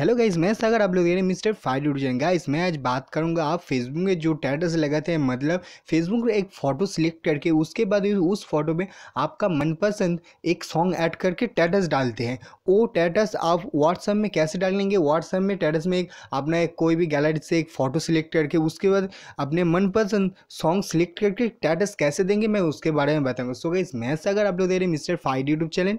hello guys मैं सागर आप लोग देख रहे हैं मिस्टर फाइव डिविजन गाइज मैं आज बात करूंगा आप फेसबुक में जो टैटस लगाते हैं मतलब फेसबुक में एक फ़ोटो सिलेक्ट करके उसके बाद उस फोटो में आपका मनपसंद एक सॉन्ग ऐड करके स्टेटस डालते हैं वो टैटस आप व्हाट्सएप में कैसे डालेंगे व्हाट्सएप में स्टेटस में एक अपना एक कोई भी गैलरी से एक फ़ोटो सिलेक्ट करके उसके बाद अपने मनपसंद सॉन्ग सिलेक्ट करके स्टेटस कैसे देंगे मैं उसके बारे में बताऊँगा सो गाइज मैं सागर आप लोग दे रहे मिस्टर फाइव यूट्यूब चैनल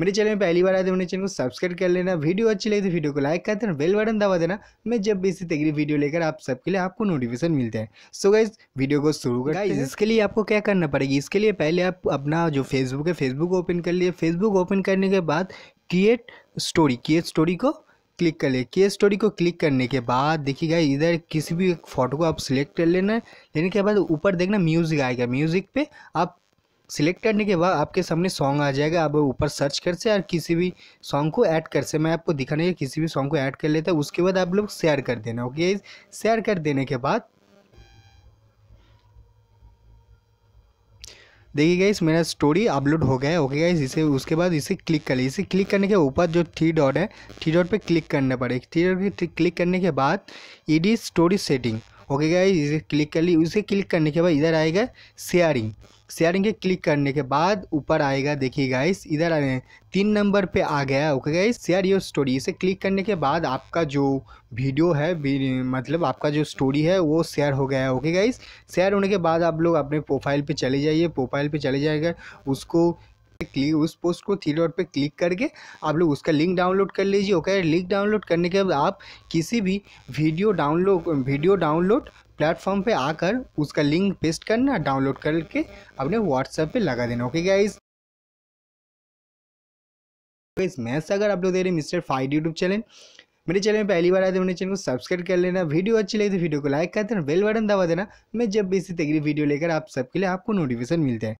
मेरे चैनल में पहली बार आए तो मेरे चैनल को सब्सक्राइब कर लेना वीडियो अच्छी लगी तो वीडियो को लाइक कर देना बेल बटन दबा देना मैं जब भी इसी तगड़ी वीडियो लेकर आप सबके लिए आपको नोटिफिकेशन मिलते हैं सो गाइज वीडियो को शुरू कर गाइज इसके लिए आपको क्या करना पड़ेगी इसके लिए पहले आप अपना जो फेसबुक है फेसबुक ओपन कर लिए फेसबुक ओपन करने के बाद क्रिएट स्टोरी क्रिएट स्टोरी को क्लिक कर लिए के स्टोरी को क्लिक करने के बाद देखिएगा इधर किसी भी फ़ोटो को आप सिलेक्ट कर लेना लेने के बाद ऊपर देखना म्यूज़िक आएगा म्यूज़िक पे आप सिलेक्ट करने के बाद आपके सामने सॉन्ग आ जाएगा आप ऊपर सर्च कर से और किसी भी सॉन्ग को ऐड कर से मैं आपको दिखाने किसी भी सॉन्ग को ऐड कर लेता उसके बाद आप लोग शेयर कर देना ओके शेयर कर देने के बाद देखिए गाइस मेरा स्टोरी अपलोड हो गया है ओके गाइस इसे उसके बाद इसे क्लिक कर लीजिए इसे क्लिक करने के ऊपर जो थ्री डॉट है थ्री डॉट पे क्लिक करना पड़ेगा थ्री डॉट पे क्लिक करने के बाद edit story setting okay guys इसे क्लिक कर ली उसे क्लिक करने के बाद इधर आएगा शेयरिंग शेयरिंग के क्लिक करने के बाद ऊपर आएगा देखिए गाइस इधर आए तीन नंबर पे आ गया okay guys share your story इसे क्लिक करने के बाद आपका जो वीडियो है मतलब आपका जो स्टोरी है वो शेयर हो गया है ओके गाइस शेयर होने के बाद आप लोग अपने प्रोफाइल पे चले जाइए प्रोफाइल पे चले जाएगा उसको उस पोस्ट को थ्री डॉट पे क्लिक करके आप लोग उसका लिंक डाउनलोड कर लीजिए ओके लिंक डाउनलोड करने के बाद आप किसी भी video download video download platform पे आकर उसका लिंक पेस्ट करना डाउनलोड करके अपने व्हाट्सएप पे लगा देना ओके गाइज इस से अगर आप लोग दे रहे मिस्टर फाइड यूट्यूब चैनल मेरे चैनल में पहली बार आए तो मेरे चैनल को सब्सक्राइब कर लेना वीडियो अच्छी लगी तो वीडियो को लाइक कर देना बेल बटन दबा देना मैं जब भी इसी तरीके वीडियो लेकर आप सबके लिए आपको नोटिफिकेशन मिलते हैं